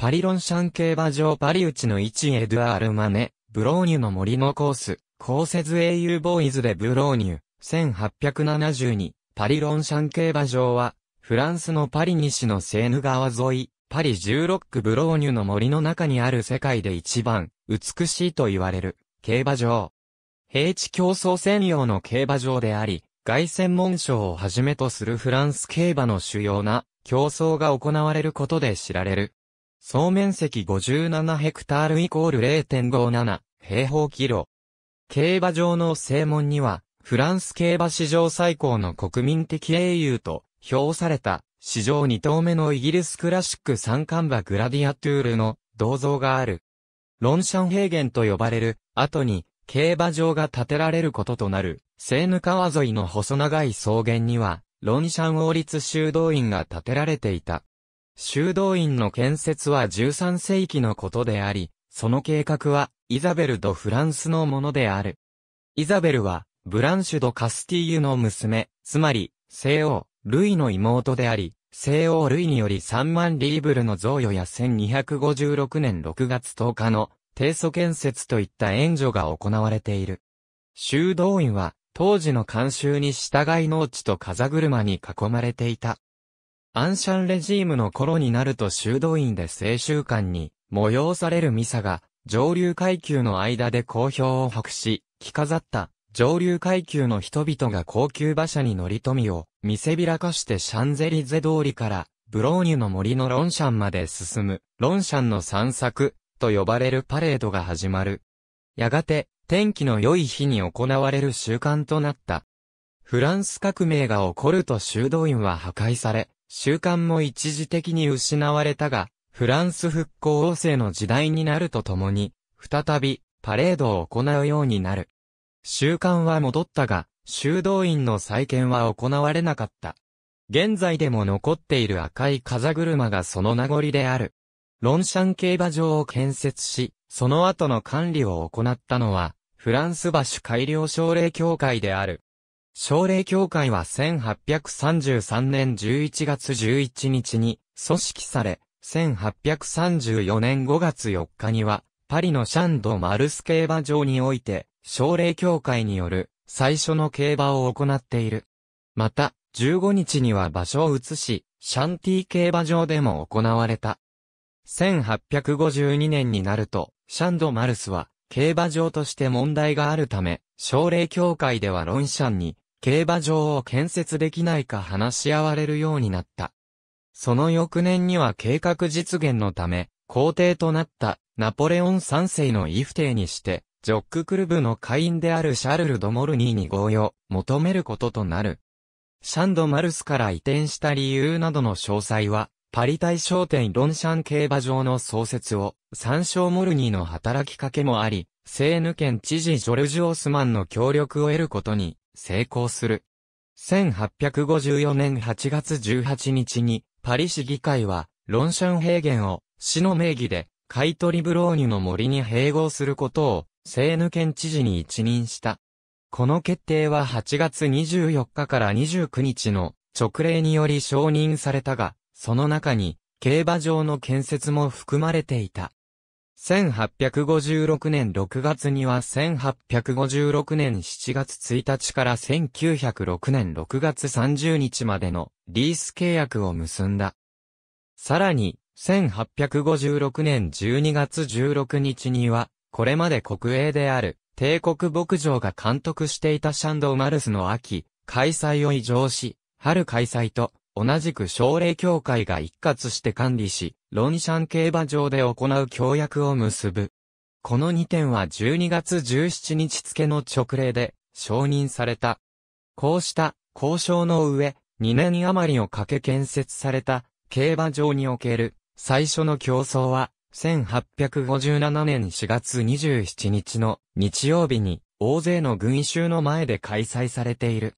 パリロンシャン競馬場パリウチの1エドゥアール・マネ、ブローニュの森のコース、コーセズ英雄ボーイズでブローニュ、1872、パリロンシャン競馬場は、フランスのパリ西のセーヌ川沿い、パリ16区ブローニュの森の中にある世界で一番美しいと言われる競馬場。平地競争専用の競馬場であり、外専門賞をはじめとするフランス競馬の主要な競争が行われることで知られる。総面積57ヘクタールイコール0.57平方キロ。競馬場の正門には、フランス競馬史上最高の国民的英雄と評された、史上2頭目のイギリスクラシック三冠馬グラディアトゥールの銅像がある。ロンシャン平原と呼ばれる、後に、競馬場が建てられることとなる、セーヌ川沿いの細長い草原には、ロンシャン王立修道院が建てられていた。修道院の建設は13世紀のことであり、その計画は、イザベル・ド・フランスのものである。イザベルは、ブランシュ・ド・カスティーユの娘、つまり、西欧、ルイの妹であり、西欧ルイにより3万リーブルの贈与や1256年6月10日の、提訴建設といった援助が行われている。修道院は、当時の慣習に従い農地と風車に囲まれていた。アンシャンレジームの頃になると修道院で青習慣に催されるミサが上流階級の間で好評を博し、着飾った上流階級の人々が高級馬車に乗り富を見せびらかしてシャンゼリゼ通りからブローニュの森のロンシャンまで進むロンシャンの散策と呼ばれるパレードが始まる。やがて天気の良い日に行われる習慣となった。フランス革命が起こると修道院は破壊され、習慣も一時的に失われたが、フランス復興王政の時代になるとともに、再びパレードを行うようになる。習慣は戻ったが、修道院の再建は行われなかった。現在でも残っている赤い風車がその名残である。ロンシャン競馬場を建設し、その後の管理を行ったのは、フランス橋改良奨励協会である。奨励協会は1833年11月11日に組織され、1834年5月4日には、パリのシャンド・マルス競馬場において、奨励協会による最初の競馬を行っている。また、15日には場所を移し、シャンティ競馬場でも行われた。1852年になると、シャンド・マルスは、競馬場として問題があるため、奨励協会ではロンシャンに競馬場を建設できないか話し合われるようになった。その翌年には計画実現のため、皇帝となったナポレオン三世のイフテイにして、ジョッククルブの会員であるシャルル・ド・モルニーに合意を求めることとなる。シャンド・マルスから移転した理由などの詳細は、パリ大商店ロンシャン競馬場の創設を、参照モルニーの働きかけもあり、セーヌ県知事ジョルジュ・オスマンの協力を得ることに成功する。1854年8月18日に、パリ市議会は、ロンシャン平原を、市の名義で、買取ブローニュの森に併合することを、セーヌ県知事に一任した。この決定は8月24日から29日の直令により承認されたが、その中に、競馬場の建設も含まれていた。1856年6月には1856年7月1日から1906年6月30日までのリース契約を結んだ。さらに、1856年12月16日には、これまで国営である帝国牧場が監督していたシャンドーマルスの秋、開催を異常し、春開催と同じく奨励協会が一括して管理し、ロンシャン競馬場で行う協約を結ぶ。この2点は12月17日付の直令で承認された。こうした交渉の上、2年余りをかけ建設された競馬場における最初の競争は、1857年4月27日の日曜日に大勢の群衆の前で開催されている。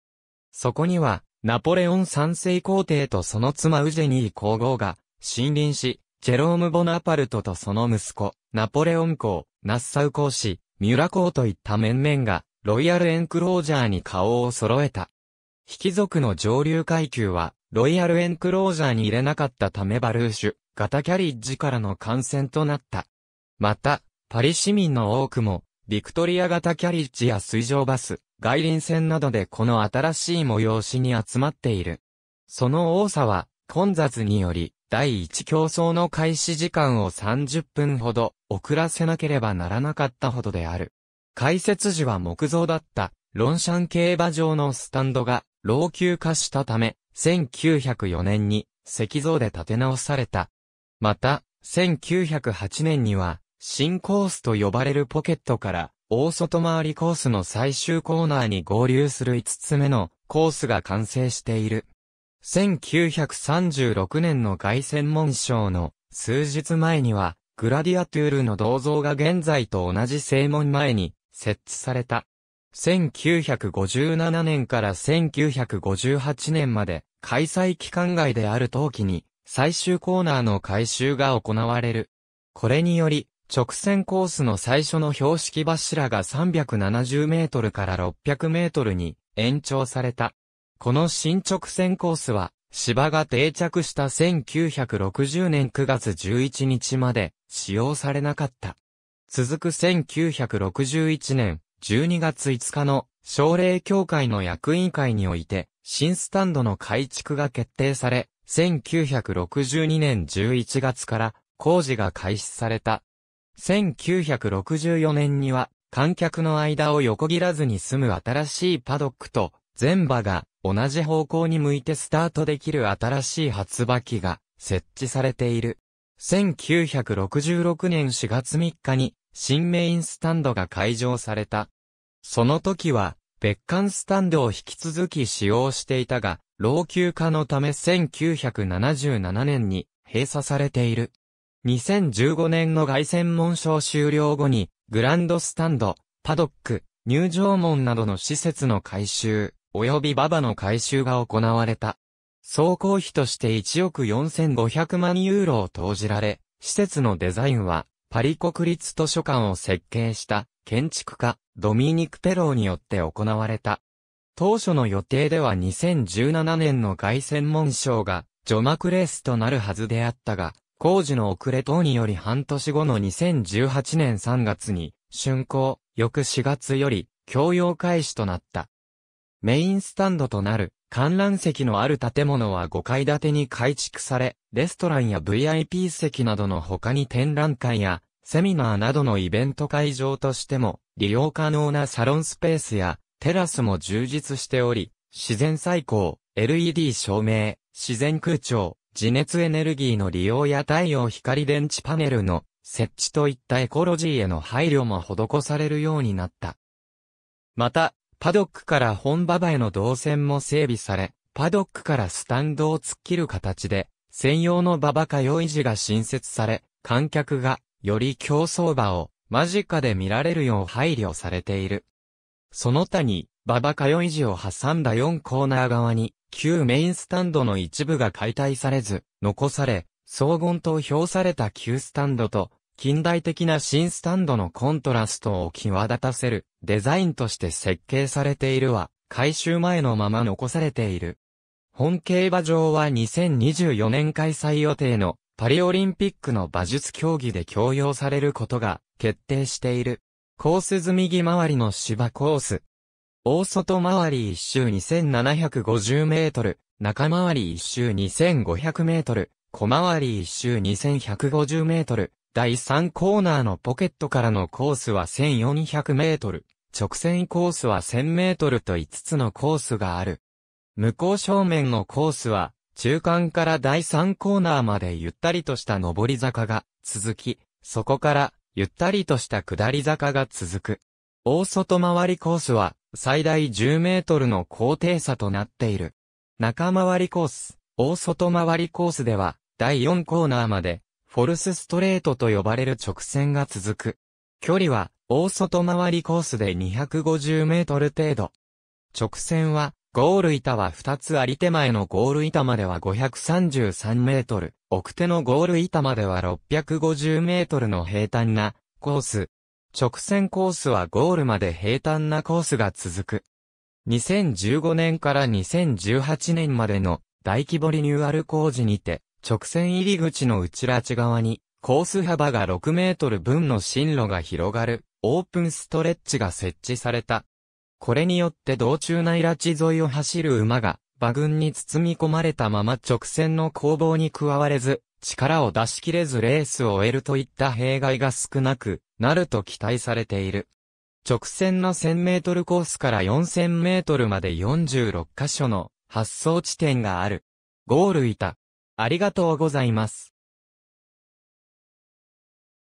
そこにはナポレオン三世皇帝とその妻ウジェニー皇后が、森林し、ジェローム・ボナパルトとその息子、ナポレオン公、ナッサウ公子、ミュラ公といった面々が、ロイヤルエンクロージャーに顔を揃えた。貴族の上流階級は、ロイヤルエンクロージャーに入れなかったためバルーシュ、ガタキャリッジからの感染となった。また、パリ市民の多くも、ビクトリア型キャリッジや水上バス、外輪線などでこの新しい催しに集まっている。その多さは、混雑により、第一競争の開始時間を30分ほど遅らせなければならなかったほどである。開設時は木造だったロンシャン競馬場のスタンドが老朽化したため、1904年に石像で建て直された。また、1908年には新コースと呼ばれるポケットから大外回りコースの最終コーナーに合流する5つ目のコースが完成している。1936年の外旋門賞の数日前には、グラディアトゥールの銅像が現在と同じ正門前に設置された。1957年から1958年まで開催期間外である冬季に最終コーナーの改修が行われる。これにより直線コースの最初の標識柱が370メートルから600メートルに延長された。この新直線コースは、芝が定着した1960年9月11日まで使用されなかった。続く1961年12月5日の奨励協会の役員会において、新スタンドの改築が決定され、1962年11月から工事が開始された。1964年には、観客の間を横切らずに済む新しいパドックと、全馬が同じ方向に向いてスタートできる新しい発馬機が設置されている。1966年4月3日に新メインスタンドが開場された。その時は別館スタンドを引き続き使用していたが、老朽化のため1977年に閉鎖されている。2015年の外線門賞終了後に、グランドスタンド、パドック、入場門などの施設の改修、及び馬場の改修が行われた。総工費として1億4500万ユーロを投じられ、施設のデザインは、パリ国立図書館を設計した建築家ドミニク・ペローによって行われた。当初の予定では2017年の外線門賞が除幕レースとなるはずであったが、工事の遅れ等により半年後の2018年3月に、竣工、翌4月より、供用開始となった。メインスタンドとなる、観覧席のある建物は5階建てに改築され、レストランや VIP 席などの他に展覧会や、セミナーなどのイベント会場としても、利用可能なサロンスペースや、テラスも充実しており、自然最高、LED 照明、自然空調、地熱エネルギーの利用や太陽光電池パネルの設置といったエコロジーへの配慮も施されるようになった。また、パドックから本馬場への動線も整備され、パドックからスタンドを突っ切る形で、専用の馬場通い地が新設され、観客がより競走馬を間近で見られるよう配慮されている。その他に、馬場通い地を挟んだ4コーナー側に、旧メインスタンドの一部が解体されず、残され、荘厳と評された旧スタンドと、近代的な新スタンドのコントラストを際立たせるデザインとして設計されているは、改修前のまま残されている。本競馬場は2024年開催予定のパリオリンピックの馬術競技で強要されることが決定している。コース済み木回りの芝コース、大外回り一周2750メートル、中回り一周2500メートル、小回り一周2150メートル、第3コーナーのポケットからのコースは1400メートル、直線コースは1000メートルと5つのコースがある。向こう正面のコースは、中間から第3コーナーまでゆったりとした上り坂が続き、そこからゆったりとした下り坂が続く。大外回りコースは、最大10メートルの高低差となっている。中回りコース、大外回りコースでは、第4コーナーまで、フォルスストレートと呼ばれる直線が続く。距離は、大外回りコースで250メートル程度。直線は、ゴール板は2つあり手前のゴール板までは533メートル、奥手のゴール板までは650メートルの平坦なコース。直線コースはゴールまで平坦なコースが続く。2015年から2018年までの大規模リニューアル工事にて、直線入り口の内ラチ側に、コース幅が6メートル分の進路が広がる、オープンストレッチが設置された。これによって道中内ラチ沿いを走る馬が、馬群に包み込まれたまま直線の攻防に加われず、力を出し切れずレースを終えるといった弊害が少なく、なると期待されている。直線の1000メートルコースから4000メートルまで46カ所の発送地点がある。ゴールいた。ありがとうございます。